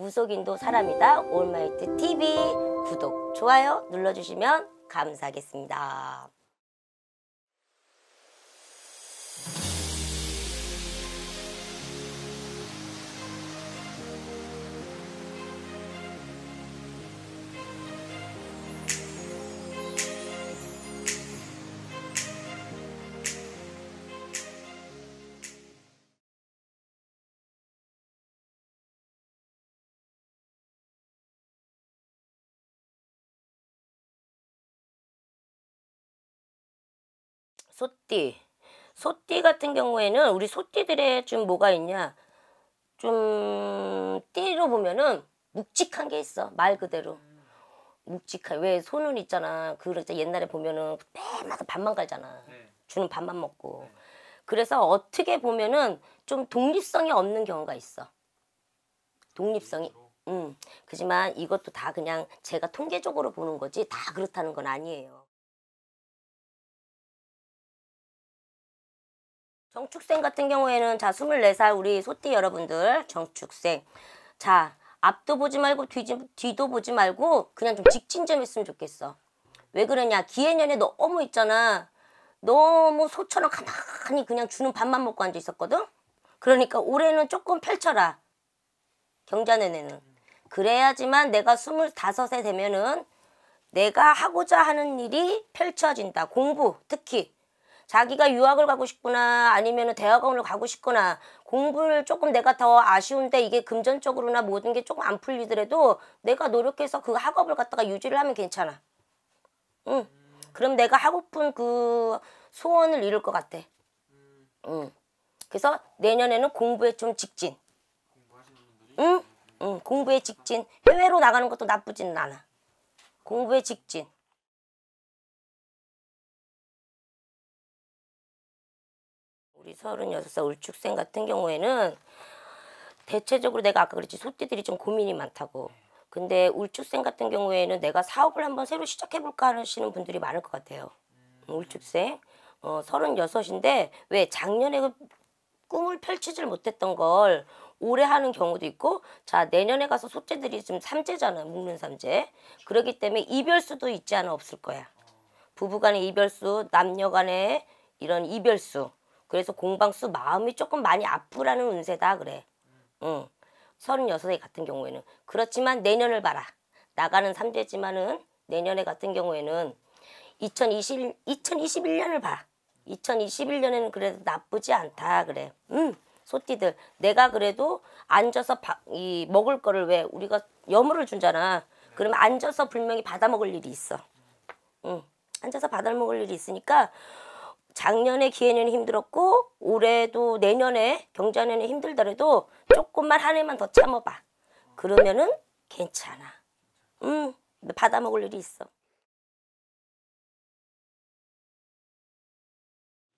무속인도 사람이다 올마이트 TV 구독, 좋아요 눌러주시면 감사하겠습니다. 소띠. 소띠 같은 경우에는 우리 소띠들의 좀 뭐가 있냐. 좀 띠로 보면은 묵직한 게 있어. 말 그대로. 묵직한. 왜 소는 있잖아. 그런 옛날에 보면은 매마 밥만 갈잖아. 네. 주는 밥만 먹고. 네. 그래서 어떻게 보면은 좀 독립성이 없는 경우가 있어. 독립성이. 음. 그지만 이것도 다 그냥 제가 통계적으로 보는 거지 다 그렇다는 건 아니에요. 정축생 같은 경우에는 자 24살 우리 소띠 여러분들 정축생 자 앞도 보지 말고 뒤, 뒤도 보지 말고 그냥 좀 직진 좀 했으면 좋겠어 왜 그러냐 기해년에 너무 있잖아 너무 소처럼 가만히 그냥 주는 밥만 먹고 앉아 있었거든 그러니까 올해는 조금 펼쳐라 경자년에는 그래야지만 내가 25세 되면은 내가 하고자 하는 일이 펼쳐진다 공부 특히 자기가 유학을 가고 싶거나 아니면 대학원을 가고 싶거나 공부를 조금 내가 더 아쉬운데 이게 금전적으로나 모든 게 조금 안 풀리더라도 내가 노력해서 그 학업을 갖다가 유지를 하면 괜찮아. 응. 그럼 내가 하고픈 그 소원을 이룰 것 같아. 응. 그래서 내년에는 공부에 좀 직진. 응? 응, 공부에 직진. 해외로 나가는 것도 나쁘진 않아. 공부에 직진. 우리 36살 울축생 같은 경우에는 대체적으로 내가 아까 그랬지 소띠들이 좀 고민이 많다고 근데 울축생 같은 경우에는 내가 사업을 한번 새로 시작해볼까 하시는 분들이 많을 것 같아요 음, 울축생 어, 36인데 왜 작년에 그 꿈을 펼치질 못했던 걸 오래 하는 경우도 있고 자 내년에 가서 소재들이 지금 삼재잖아 요 묶는 삼재 그러기 때문에 이별수도 있지 않아 없을 거야 부부간의 이별수 남녀간의 이런 이별수 그래서 공방수 마음이 조금 많이 아프라는 운세다 그래. 응. 36세 같은 경우에는 그렇지만 내년을 봐라. 나가는 삼재지만은 내년에 같은 경우에는 2020, 2021년을 봐. 2021년에는 그래도 나쁘지 않다 그래. 음, 소띠들 내가 그래도 앉아서 바, 이 먹을 거를 왜 우리가 여물을 준잖아. 네. 그러면 앉아서 분명히 받아 먹을 일이 있어. 응. 앉아서 받아 먹을 일이 있으니까 작년에 기해년이 힘들었고 올해도 내년에 경자년이 힘들더라도 조금만 한 해만 더 참아봐. 그러면은 괜찮아. 음, 받아 먹을 일이 있어.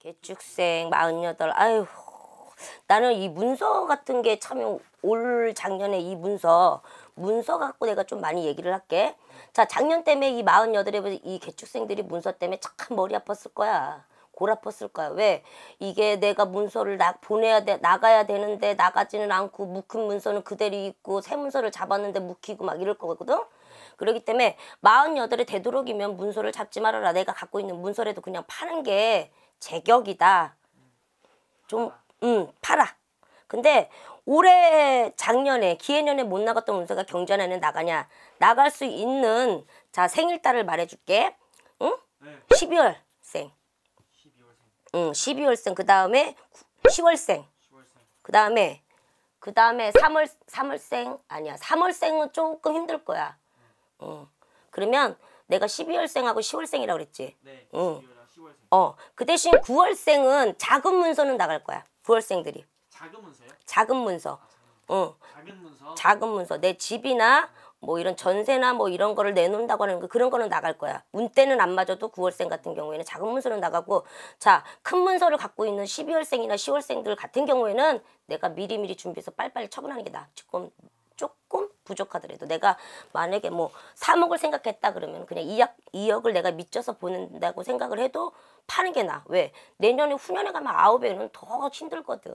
개축생 48. 아유. 나는 이 문서 같은 게 참 올 작년에 이 문서 문서 갖고 내가 좀 많이 얘기를 할게. 자, 작년 때문에 이 48에 이 개축생들이 문서 때문에 참 머리 아팠을 거야. 골아팠을까요? 왜 이게 내가 문서를 나, 보내야 돼 나가야 되는데 나가지는 않고 묵힌 문서는 그대로 있고 새 문서를 잡았는데 묵히고 막 이럴 거거든. 그러기 때문에 4흔여덟에 되도록이면 문서를 잡지 말아라. 내가 갖고 있는 문서라도 그냥 파는 게 제격이다. 좀 음, 팔아. 근데 올해 작년에 기해년에 못 나갔던 문서가 경전에는 나가냐 나갈 수 있는 자 생일달을 말해줄게 응? 네. 12월생 음, 12월생 그 다음에 10월생 그 다음에 그 다음에 3월 3월생 아니야 3월생은 조금 힘들 거야. 어. 그러면 내가 12월생하고 10월생이라고 그랬지. 네. 응. 어. 그 대신 9월생은 작은 문서는 나갈 거야. 9월생들이. 작은 문서요? 작은 문서. 아, 작은. 어. 작은 문서. 작은 문서. 내 집이나 아. 뭐 이런 전세나 뭐 이런 거를 내놓는다고 하는 거 그 그런 거는 나갈 거야. 운대는안 맞아도 9월생 같은 경우에는 작은 문서는 나가고 자 큰 문서를 갖고 있는 12월생이나 10월생들 같은 경우에는 내가 미리미리 준비해서 빨리빨리 처분하는 게 나아. 조금 조금 부족하더라도 내가 만약에 뭐 3억을 생각했다 그러면 그냥 2억, 2억을 내가 미쳐서 보낸다고 생각을 해도 파는 게 나아. 왜? 내년에 후년에 가면 9배는 더 힘들거든.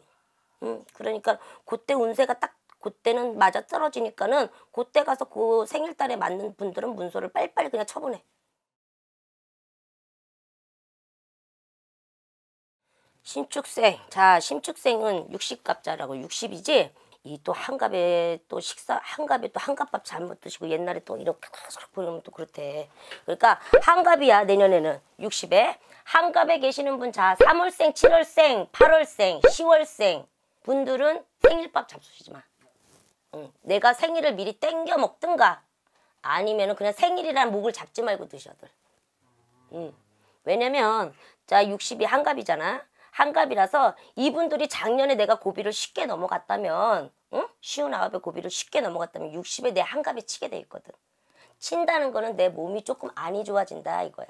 음, 그러니까 그때 운세가 딱 그때는 맞아 떨어지니까는 그때 가서 그 생일달에 맞는 분들은 문서를 빨리빨리 그냥 처분해. 신축생. 자, 신축생은 60갑자라고 60이지. 이 또 한갑에 또 식사 한갑에 또 한갑밥 잘못 드시고 옛날에 또 이렇게 계속 보면 또 그렇대. 그러니까 한갑이야 내년에는 60에 한갑에 계시는 분자 3월생, 7월생, 8월생, 10월생 분들은 생일밥 잡수시지 마. 내가 생일을 미리 땡겨 먹든가 아니면 그냥 생일이란 목을 잡지 말고 드셔들. 응. 왜냐면 자 60이 한갑이잖아. 한갑이라서 이분들이 작년에 내가 고비를 쉽게 넘어갔다면 응? 쉬운 아홉의 고비를 쉽게 넘어갔다면 60에 내한갑이 치게 돼 있거든. 친다는 거는 내 몸이 조금 안이 좋아진다 이거야.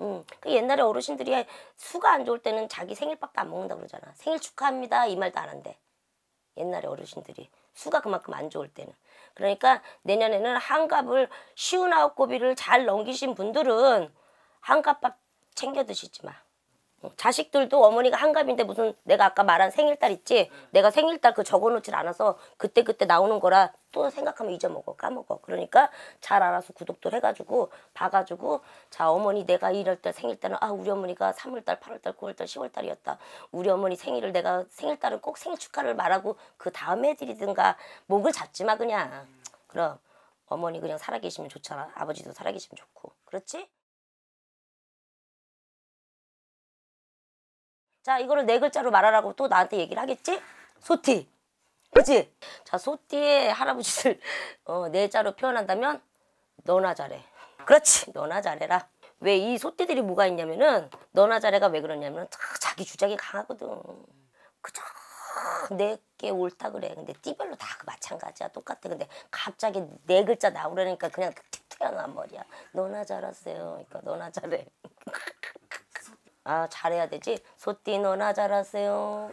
음, 그 옛날에 어르신들이 수가 안 좋을 때는 자기 생일밥도 안 먹는다 그러잖아. 생일 축하합니다 이 말도 안 한대. 옛날에 어르신들이 수가 그만큼 안 좋을 때는. 그러니까 내년에는 한갑을 쉬운 아홉 고비를 잘 넘기신 분들은 한갑밥 챙겨 드시지 마. 어, 자식들도 어머니가 한갑인데 무슨 내가 아까 말한 생일달 있지 내가 생일달 그 적어놓질 않아서 그때그때 그때 나오는 거라 또 생각하면 잊어먹어 까먹어 그러니까 잘 알아서 구독도 해가지고 봐가지고 자 어머니 내가 이럴 때 생일달은 아 우리 어머니가 3월달 8월달 9월달 10월달이었다 우리 어머니 생일을 내가 생일달은 꼭 생일 축하를 말하고 그 다음에 드리든가 목을 잡지 마 그냥 그럼 어머니 그냥 살아계시면 좋잖아 아버지도 살아계시면 좋고 그렇지? 자 이거를 네 글자로 말하라고 또 나한테 얘기를 하겠지? 소티. 그치? 자 소티의 할아버지를 어, 네 자로 표현한다면 너나 잘해. 그렇지 너나 잘해라. 왜 이 소띠들이 뭐가 있냐면은 너나 잘해가 왜 그러냐면 은 자기 주장이 강하거든. 그저 내게 옳다 그래. 근데 띠별로 다 마찬가지야. 똑같아. 근데 갑자기 네 글자 나오려니까 그냥 툭 튀어나온 머리야. 너나 잘하세요. 그러니까 너나 잘해. 아 잘해야 되지 소띠 너나 잘하세요